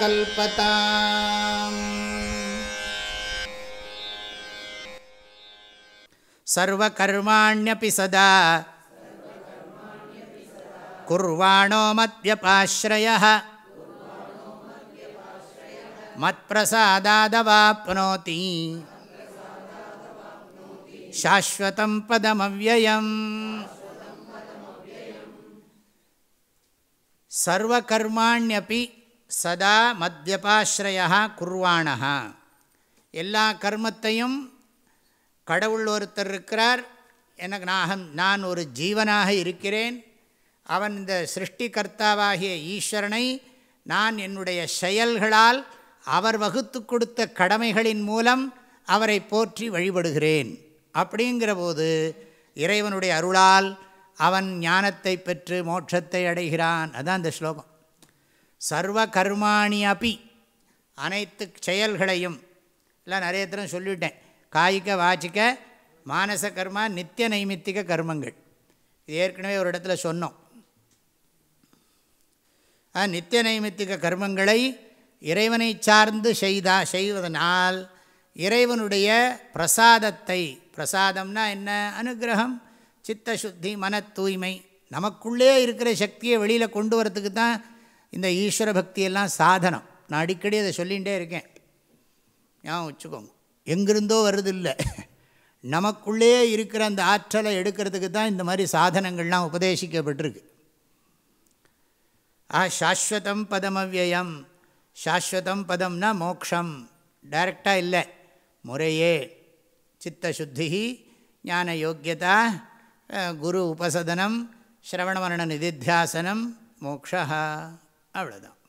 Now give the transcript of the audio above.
कल्पता सर्वकर्माण्यपि सदा कुर्वाणो मद्व्यपाश्रयः मत्प्रसादादवाप्नोति शाश्वतं पदमव्ययम् சர்வகர்மாண்யப்பி சதா மத்யபாஸ்ரயா குர்வாணா எல்லா கர்மத்தையும் கடவுள் ஒருத்தர் இருக்கிறார் எனக்கு நான் நான் ஒரு ஜீவனாக இருக்கிறேன் அவன் இந்த சிருஷ்டிகர்த்தாவாகிய ஈஸ்வரனை நான் என்னுடைய செயல்களால் அவர் வகுத்து கொடுத்த கடமைகளின் மூலம் அவரை போற்றி வழிபடுகிறேன் அப்படிங்கிற போது இறைவனுடைய அருளால் அவன் ஞானத்தை பெற்று மோட்சத்தை அடைகிறான் அதுதான் அந்த ஸ்லோகம் சர்வ கர்மாணி அப்பி அனைத்து செயல்களையும் எல்லாம் நிறைய தரம் சொல்லிவிட்டேன் காய்க வாச்சிக்க மானச கர்மா நித்திய நைமித்திக கர்மங்கள் இது ஏற்கனவே ஒரு இடத்துல சொன்னோம் நித்திய நைமித்திக கர்மங்களை இறைவனை சார்ந்து செய்தா செய்வதனால் இறைவனுடைய பிரசாதத்தை பிரசாதம்னா என்ன அனுகிரகம் சித்த சுத்தி மன தூய்மை நமக்குள்ளே இருக்கிற சக்தியை வெளியில் கொண்டு வரத்துக்கு தான் இந்த ஈஸ்வர பக்தியெல்லாம் சாதனம் நான் அடிக்கடி அதை சொல்லிகிட்டே இருக்கேன் ஏன் வச்சுக்கோங்க எங்கிருந்தோ வருது இல்லை நமக்குள்ளே இருக்கிற அந்த ஆற்றலை எடுக்கிறதுக்கு தான் இந்த மாதிரி சாதனங்கள்லாம் உபதேசிக்கப்பட்டிருக்கு ஆ சாஸ்வதம் பதமவியம் சாஸ்வதம் பதம்னா மோக்ஷம் டைரக்டாக இல்லை முறையே சித்தசுத்தி ஞான யோக்கியதா குரு உபசதனம் சிரவணமரண நிதித்தியாசனம் மோக்ஷா அவ்வளோதான்